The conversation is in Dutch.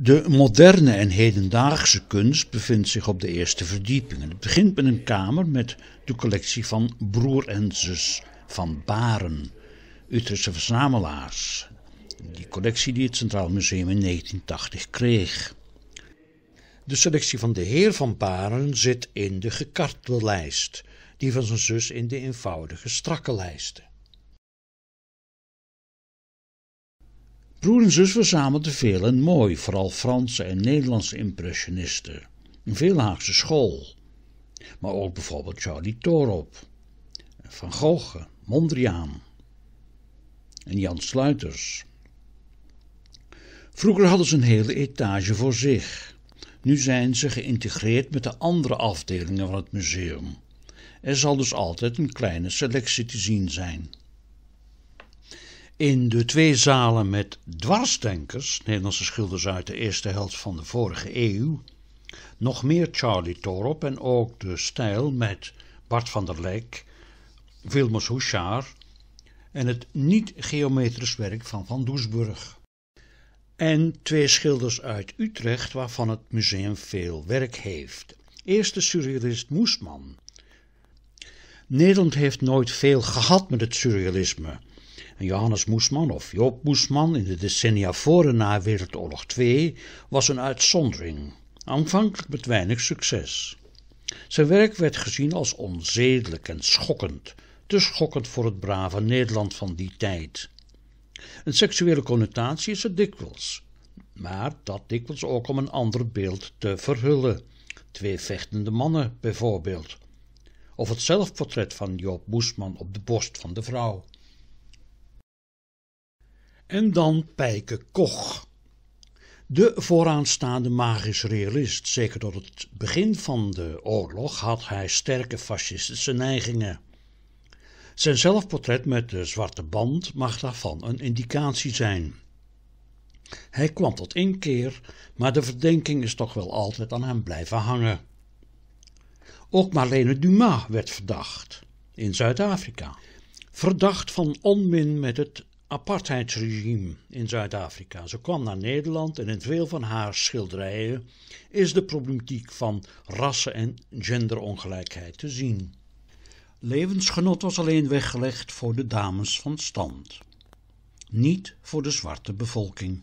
De moderne en hedendaagse kunst bevindt zich op de eerste verdieping. het begint met een kamer met de collectie van broer en zus van Baren, Utrechtse verzamelaars. Die collectie die het Centraal Museum in 1980 kreeg. De selectie van de heer van Baren zit in de gekartelde lijst, die van zijn zus in de eenvoudige strakke lijsten. Broer en zus verzamelden veel en mooi, vooral Franse en Nederlandse impressionisten. Een veel Haagse school. Maar ook bijvoorbeeld Charlie Torop, Van Gogh, Mondriaan en Jan Sluiters. Vroeger hadden ze een hele etage voor zich. Nu zijn ze geïntegreerd met de andere afdelingen van het museum. Er zal dus altijd een kleine selectie te zien zijn. In de twee zalen met dwarsdenkers, Nederlandse schilders uit de eerste helft van de vorige eeuw, nog meer Charlie Torop en ook de stijl met Bart van der Lek, Wilmers Houchard en het niet-geometrisch werk van Van Doesburg. En twee schilders uit Utrecht waarvan het museum veel werk heeft. Eerst de surrealist Moesman, Nederland heeft nooit veel gehad met het surrealisme. En Johannes Moesman of Joop Moesman in de decennia voor en na Wereldoorlog II was een uitzondering, aanvankelijk met weinig succes. Zijn werk werd gezien als onzedelijk en schokkend, te schokkend voor het brave Nederland van die tijd. Een seksuele connotatie is er dikwijls, maar dat dikwijls ook om een ander beeld te verhullen. Twee vechtende mannen bijvoorbeeld, of het zelfportret van Joop Boesman op de borst van de vrouw. En dan Pijke Koch. De vooraanstaande magisch realist, zeker tot het begin van de oorlog, had hij sterke fascistische neigingen. Zijn zelfportret met de zwarte band mag daarvan een indicatie zijn. Hij kwam tot inkeer, maar de verdenking is toch wel altijd aan hem blijven hangen. Ook Marlene Dumas werd verdacht in Zuid-Afrika. Verdacht van onmin met het apartheidsregime in Zuid-Afrika. Ze kwam naar Nederland en in veel van haar schilderijen is de problematiek van rassen- en genderongelijkheid te zien. Levensgenot was alleen weggelegd voor de dames van stand, niet voor de zwarte bevolking.